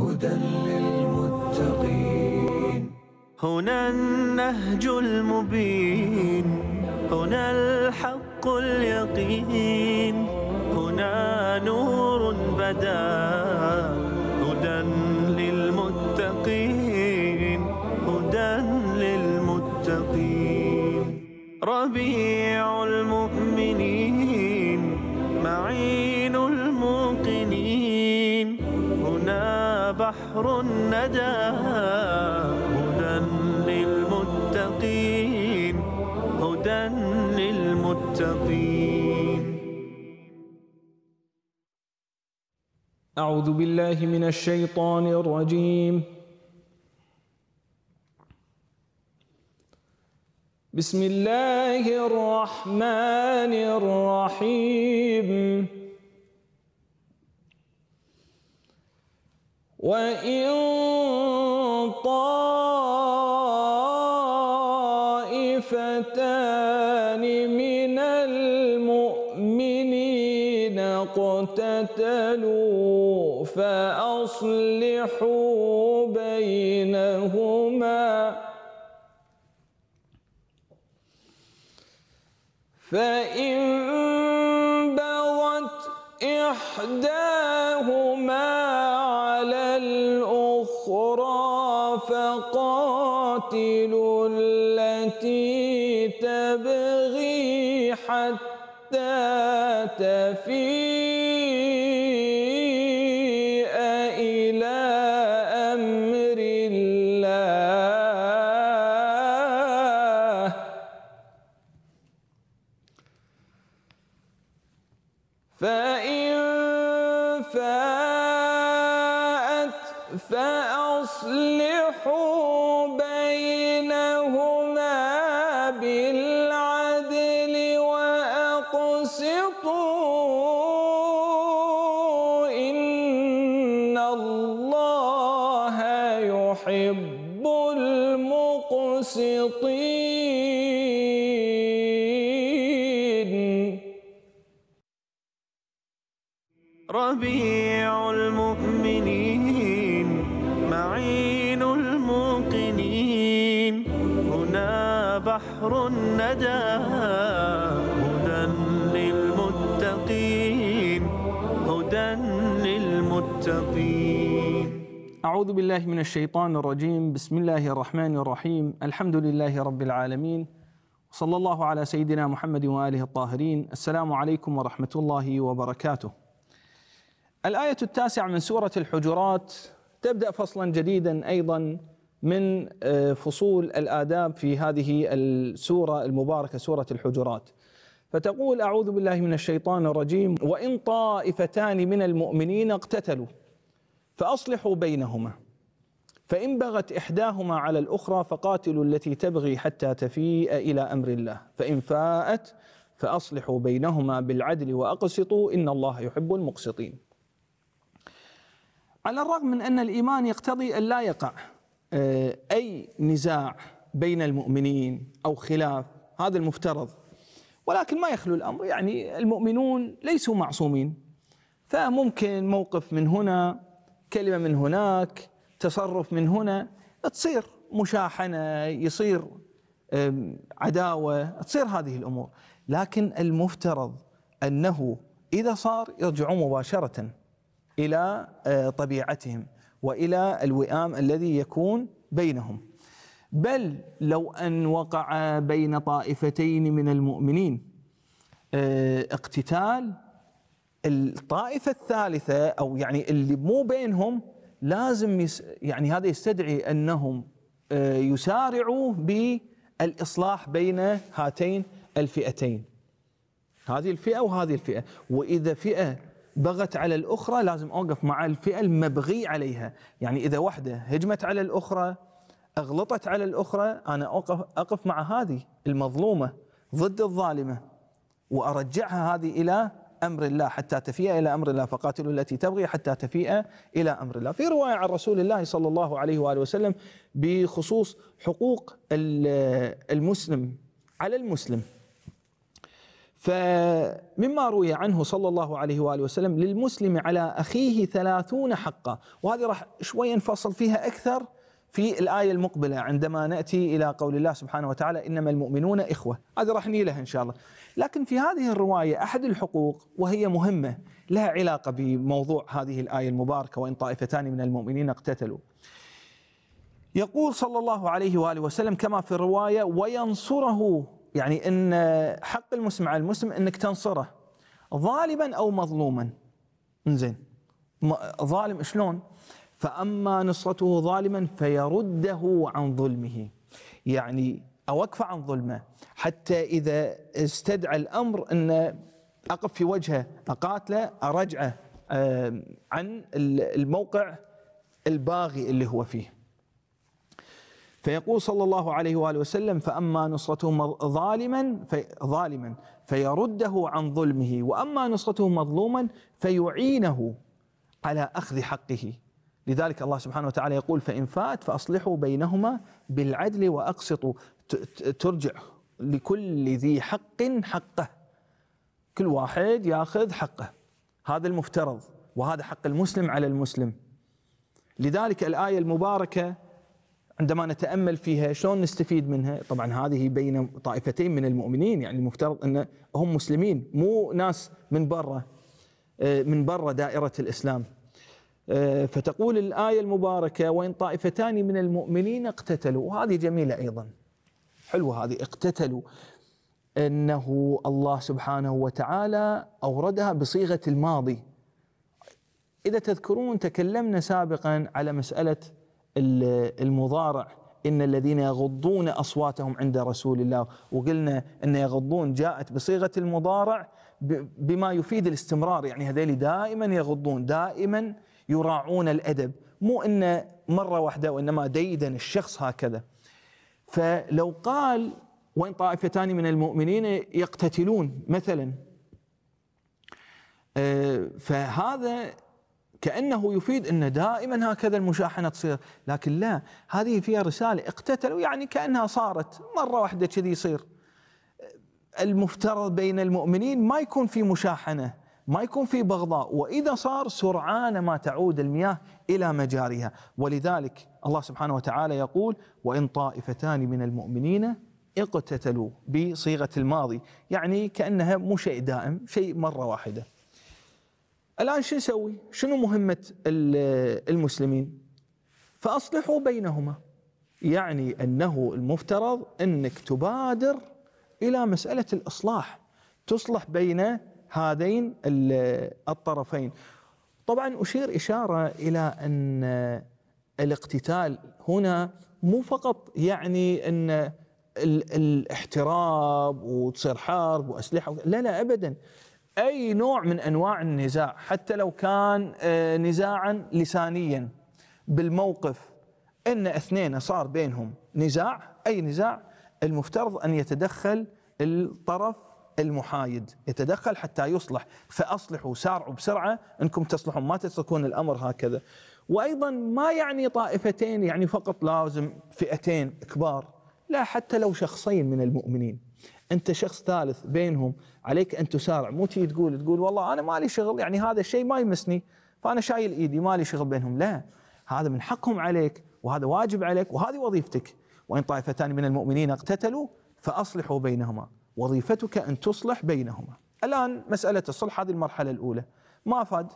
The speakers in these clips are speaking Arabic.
هدى للمتقين هنا النهج المبين هنا الحق اليقين هنا نور بدا هدى للمتقين هدى للمتقين ربيع المتقين بحر الندى هدى للمتقين هدى للمتقين أعوذ بالله من الشيطان الرجيم بسم الله الرحمن الرحيم وإن طائفتان من المؤمنين اقتتلوا فأصلحوا بينهما فإن بغت إحداهما يحب المقسطين ربيع المؤمنين معين الموقنين هنا بحر الندى هدى للمتقين هدى للمتقين أعوذ بالله من الشيطان الرجيم بسم الله الرحمن الرحيم الحمد لله رب العالمين وصلى الله على سيدنا محمد وآله الطاهرين السلام عليكم ورحمة الله وبركاته الآية التاسعة من سورة الحجرات تبدأ فصلا جديدا أيضا من آه، فصول الآداب في هذه السورة المباركة سورة الحجرات فتقول أعوذ بالله من الشيطان الرجيم وإن طائفتان من المؤمنين اقتتلوا فأصلحوا بينهما فإن بغت إحداهما على الأخرى فقاتلوا التي تبغي حتى تفيء إلى أمر الله فإن فاءت فأصلحوا بينهما بالعدل وأقسطوا إن الله يحب المقسطين على الرغم من أن الإيمان يقتضي أن لا يقع آه، أي نزاع بين المؤمنين أو خلاف هذا المفترض ولكن ما يخلو الأمر يعني المؤمنون ليسوا معصومين فممكن موقف من هنا كلمه من هناك تصرف من هنا تصير مشاحنه يصير عداوه تصير هذه الامور لكن المفترض انه اذا صار يرجعون مباشره الى أه، طبيعتهم والى الوئام الذي يكون بينهم بل لو ان وقع بين طائفتين من المؤمنين أه، اقتتال الطائفة الثالثة أو يعني اللي مو بينهم لازم يس يعني هذا يستدعي أنهم آه، يسارعوا بالإصلاح بين هاتين الفئتين هذه الفئة وهذه الفئة وإذا فئة بغت على الأخرى لازم أوقف مع الفئة المبغي عليها يعني إذا واحدة هجمت على الأخرى أغلطت على الأخرى أنا اوقف أقف مع هذه المظلومة ضد الظالمة وأرجعها هذه إلى امر الله حتى تفيء الى امر الله فقاتلوا التي تبغي حتى تفيء الى امر الله، في روايه عن رسول الله صلى الله عليه واله وسلم بخصوص حقوق المسلم على المسلم. فمما روي عنه صلى الله عليه واله وسلم للمسلم على اخيه ثلاثون حقا، وهذه راح شوي نفصل فيها اكثر في الآية المقبلة عندما نأتي إلى قول الله سبحانه وتعالى إنما المؤمنون إخوة هذا راح نيلها إن شاء الله لكن في هذه الرواية أحد الحقوق وهي مهمة لها علاقة بموضوع هذه الآية المباركة وإن طائفتان من المؤمنين اقتتلوا يقول صلى الله عليه وآله وسلم كما في الرواية وينصره يعني أن حق المسلم على المسلم أنك تنصره ظالما أو مظلوما زين ظالم شلون؟ فأما نصرته ظالما فيرده عن ظلمه يعني أوقف عن ظلمه حتى إذا استدعى الأمر أن أقف في وجهه أقاتله أرجعه آه، عن الموقع الباغي اللي هو فيه فيقول صلى الله عليه واله وسلم فاما نصرته ظالما ظالما فيرده عن ظلمه واما نصرته مظلوما فيعينه على اخذ حقه لذلك الله سبحانه وتعالى يقول فإن فات فأصلحوا بينهما بالعدل وأقسطوا ترجع لكل ذي حق حقه كل واحد ياخذ حقه هذا المفترض وهذا حق المسلم على المسلم لذلك الآية المباركة عندما نتأمل فيها شلون نستفيد منها طبعا هذه بين طائفتين من المؤمنين يعني المفترض أن هم مسلمين مو ناس من برا آه، من برا دائرة الإسلام آه، فتقول الآية المباركة وإن طائفتان من المؤمنين اقتتلوا وهذه جميلة أيضا حلوة هذه اقتتلوا أنه الله سبحانه وتعالى أوردها بصيغة الماضي إذا تذكرون تكلمنا سابقا على مسألة المضارع إن الذين يغضون أصواتهم عند رسول الله وقلنا أن يغضون جاءت بصيغة المضارع بما يفيد الاستمرار يعني هذيل دائما يغضون دائما يراعون الادب مو انه مره واحده وانما ديدا الشخص هكذا فلو قال وان طائفتان من المؤمنين يقتتلون مثلا آه، فهذا كانه يفيد ان دائما هكذا المشاحنه تصير، لكن لا هذه فيها رساله اقتتلوا يعني كانها صارت مره واحده كذي يصير. المفترض بين المؤمنين ما يكون في مشاحنه ما يكون في بغضاء وإذا صار سرعان ما تعود المياه إلى مجاريها ولذلك الله سبحانه وتعالى يقول وإن طائفتان من المؤمنين اقتتلوا بصيغة الماضي يعني كأنها مو شيء دائم شيء مرة واحدة الآن شو نسوي شنو مهمة المسلمين فأصلحوا بينهما يعني أنه المفترض أنك تبادر إلى مسألة الإصلاح تصلح بين هذين الطرفين طبعا أشير إشارة إلى أن الاقتتال هنا مو فقط يعني أن الاحتراب وتصير حرب واسلحه لا لا ابدا اي نوع من انواع النزاع حتى لو كان آه، نزاعا لسانيا بالموقف ان اثنين صار بينهم نزاع اي نزاع المفترض ان يتدخل الطرف المحايد يتدخل حتى يصلح فأصلحوا سارعوا بسرعة أنكم تصلحون ما تتركون الأمر هكذا وأيضا ما يعني طائفتين يعني فقط لازم فئتين كبار لا حتى لو شخصين من المؤمنين أنت شخص ثالث بينهم عليك أن تسارع مو تجي تقول تقول والله أنا مالي شغل يعني هذا الشيء ما يمسني فأنا شايل إيدي مالي شغل بينهم لا هذا من حقهم عليك وهذا واجب عليك وهذه وظيفتك وإن طائفتان من المؤمنين اقتتلوا فأصلحوا بينهما وظيفتك أن تصلح بينهما الآن مسألة الصلح هذه المرحلة الأولى ما فاد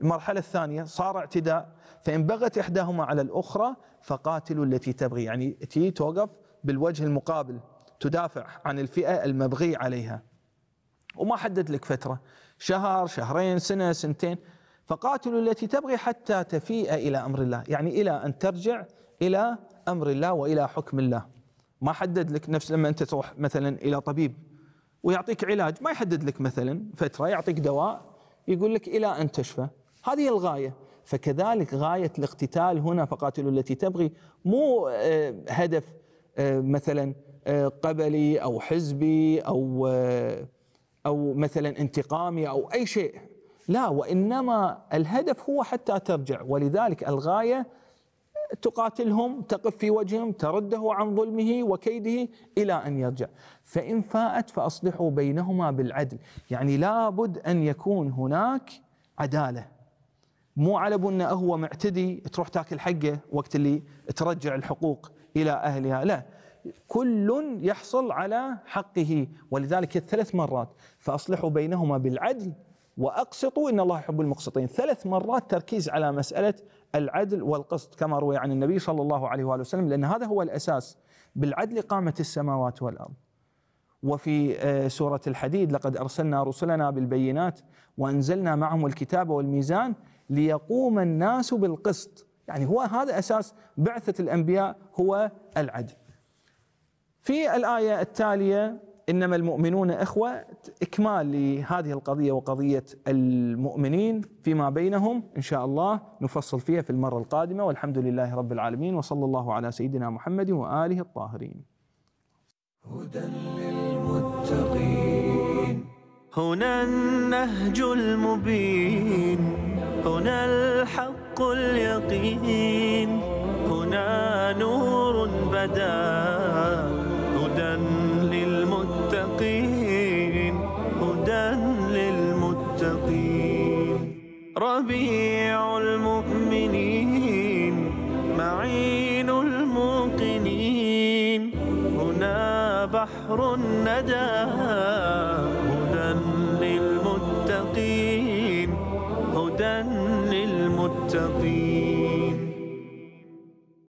المرحلة الثانية صار اعتداء فإن بغت إحداهما على الأخرى فقاتلوا التي تبغي يعني تي توقف بالوجه المقابل تدافع عن الفئة المبغي عليها وما حدد لك فترة شهر شهرين سنة سنتين فقاتلوا التي تبغي حتى تفيء إلى أمر الله يعني إلى أن ترجع إلى أمر الله وإلى حكم الله ما حدد لك نفس لما انت تروح مثلا الى طبيب ويعطيك علاج ما يحدد لك مثلا فتره يعطيك دواء يقول لك الى ان تشفى هذه الغايه فكذلك غايه الاقتتال هنا فقاتلوا التي تبغي مو آه، هدف آه، مثلا آه، قبلي او حزبي او او مثلا انتقامي او اي شيء لا وانما الهدف هو حتى ترجع ولذلك الغايه تقاتلهم تقف في وجههم ترده عن ظلمه وكيده إلى أن يرجع فإن فاءت فأصلحوا بينهما بالعدل يعني لابد أن يكون هناك عدالة مو على بنا هو معتدي تروح تاكل حقه وقت اللي ترجع الحقوق إلى أهلها لا كل يحصل على حقه ولذلك الثلاث مرات فأصلحوا بينهما بالعدل واقسطوا ان الله يحب المقسطين ثلاث مرات تركيز على مساله العدل والقسط كما روي عن النبي صلى الله عليه واله وسلم لان هذا هو الاساس بالعدل قامت السماوات والارض وفي آه، سوره الحديد لقد ارسلنا رسلنا بالبينات وانزلنا معهم الكتاب والميزان ليقوم الناس بالقسط يعني هو هذا اساس بعثه الانبياء هو العدل في الايه التاليه إنما المؤمنون إخوة إكمال لهذه القضية وقضية المؤمنين فيما بينهم إن شاء الله نفصل فيها في المرة القادمة والحمد لله رب العالمين وصلى الله على سيدنا محمد وآله الطاهرين هدى للمتقين هنا النهج المبين هنا الحق اليقين هنا نور بدا المتقين ربيع المؤمنين معين الموقنين هنا بحر الندى هدى للمتقين هدى للمتقين